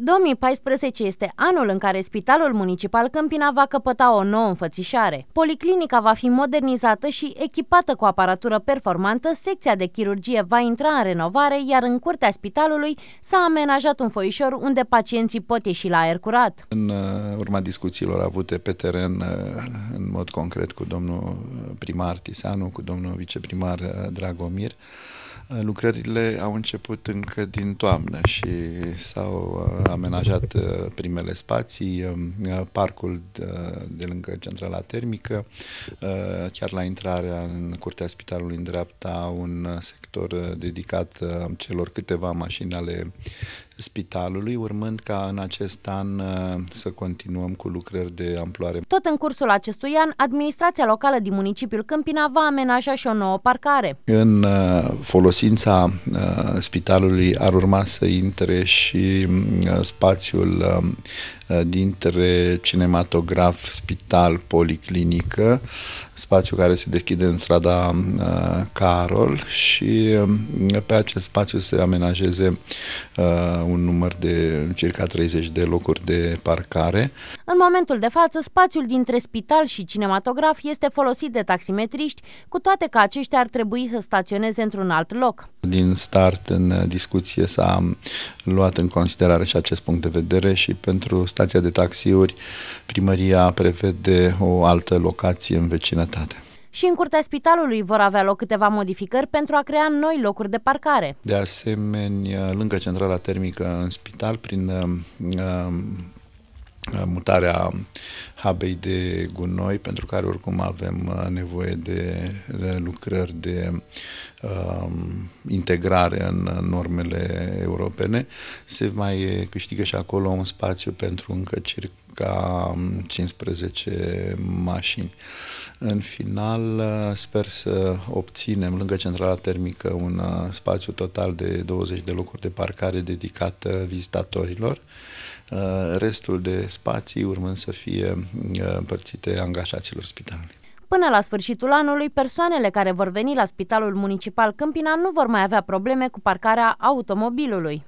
2014 este anul în care Spitalul Municipal Câmpina va căpăta o nouă înfățișare. Policlinica va fi modernizată și echipată cu aparatură performantă, secția de chirurgie va intra în renovare, iar în curtea spitalului s-a amenajat un foișor unde pacienții pot ieși la aer curat. În uh, urma discuțiilor avute pe teren, uh, în mod concret cu domnul primar Tisanu, cu domnul viceprimar uh, Dragomir, Lucrările au început încă din toamnă și s-au uh, amenajat uh, primele spații, um, uh, parcul de lângă centrala termică, chiar la intrarea în curtea spitalului în dreapta, un sector dedicat celor câteva mașini ale spitalului, urmând ca în acest an uh, să continuăm cu lucrări de amploare. Tot în cursul acestui an, administrația locală din municipiul Câmpina va amenaja și o nouă parcare. În uh, folosința uh, spitalului ar urma să intre și spațiul dintre cinematograf, spital, policlinică, spațiu care se deschide în strada Carol și pe acest spațiu se amenajeze un număr de circa 30 de locuri de parcare. În momentul de față, spațiul dintre spital și cinematograf este folosit de taximetriști, cu toate că aceștia ar trebui să staționeze într-un alt loc. Din start în discuție s-a luat în considerare și acest punct de vedere și pentru stația de taxiuri primăria prevede o altă locație în vecinătate și în curtea spitalului vor avea loc câteva modificări pentru a crea noi locuri de parcare. De asemenea, lângă centrala termică în spital, prin um, um, mutarea habei de gunoi, pentru care oricum avem uh, nevoie de lucrări de uh, integrare în uh, normele europene, se mai câștigă și acolo un spațiu pentru încă circa circa 15 mm, mașini. În final, uh, sper să obținem lângă centrala termică un uh, spațiu total de 20 de locuri de parcare dedicat vizitatorilor uh, restul de spații urmând să fie împărțite angajaților spitalului. Până la sfârșitul anului, persoanele care vor veni la Spitalul Municipal Câmpina nu vor mai avea probleme cu parcarea automobilului.